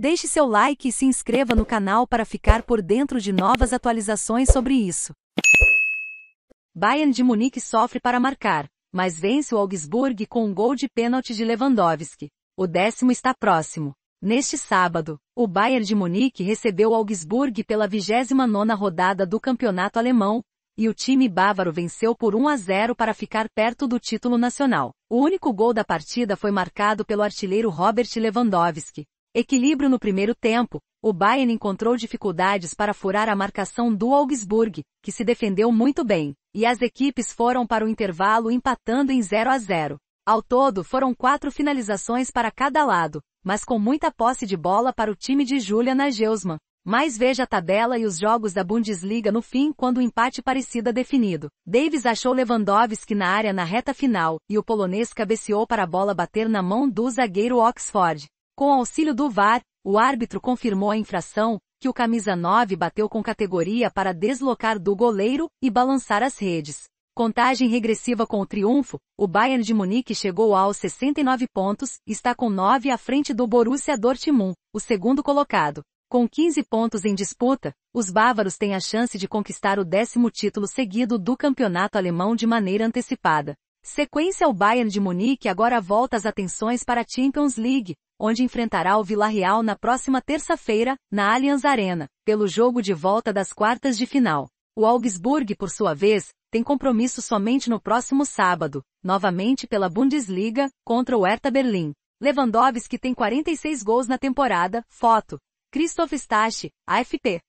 Deixe seu like e se inscreva no canal para ficar por dentro de novas atualizações sobre isso. Bayern de Munique sofre para marcar, mas vence o Augsburg com um gol de pênalti de Lewandowski. O décimo está próximo. Neste sábado, o Bayern de Munique recebeu o Augsburg pela 29ª rodada do campeonato alemão, e o time bávaro venceu por 1 a 0 para ficar perto do título nacional. O único gol da partida foi marcado pelo artilheiro Robert Lewandowski, Equilíbrio no primeiro tempo, o Bayern encontrou dificuldades para furar a marcação do Augsburg, que se defendeu muito bem, e as equipes foram para o intervalo empatando em 0 a 0. Ao todo foram quatro finalizações para cada lado, mas com muita posse de bola para o time de Julia Nagelsmann. Mas veja a tabela e os jogos da Bundesliga no fim quando o empate parecida definido. Davis achou Lewandowski na área na reta final, e o polonês cabeceou para a bola bater na mão do zagueiro Oxford. Com auxílio do VAR, o árbitro confirmou a infração, que o camisa 9 bateu com categoria para deslocar do goleiro e balançar as redes. Contagem regressiva com o triunfo, o Bayern de Munique chegou aos 69 pontos e está com 9 à frente do Borussia Dortmund, o segundo colocado. Com 15 pontos em disputa, os bávaros têm a chance de conquistar o décimo título seguido do campeonato alemão de maneira antecipada. Sequência ao Bayern de Munique agora volta as atenções para a Champions League, onde enfrentará o Villarreal na próxima terça-feira, na Allianz Arena, pelo jogo de volta das quartas de final. O Augsburg, por sua vez, tem compromisso somente no próximo sábado, novamente pela Bundesliga, contra o Hertha Berlim. Lewandowski tem 46 gols na temporada, foto. Christoph Stache, AFP.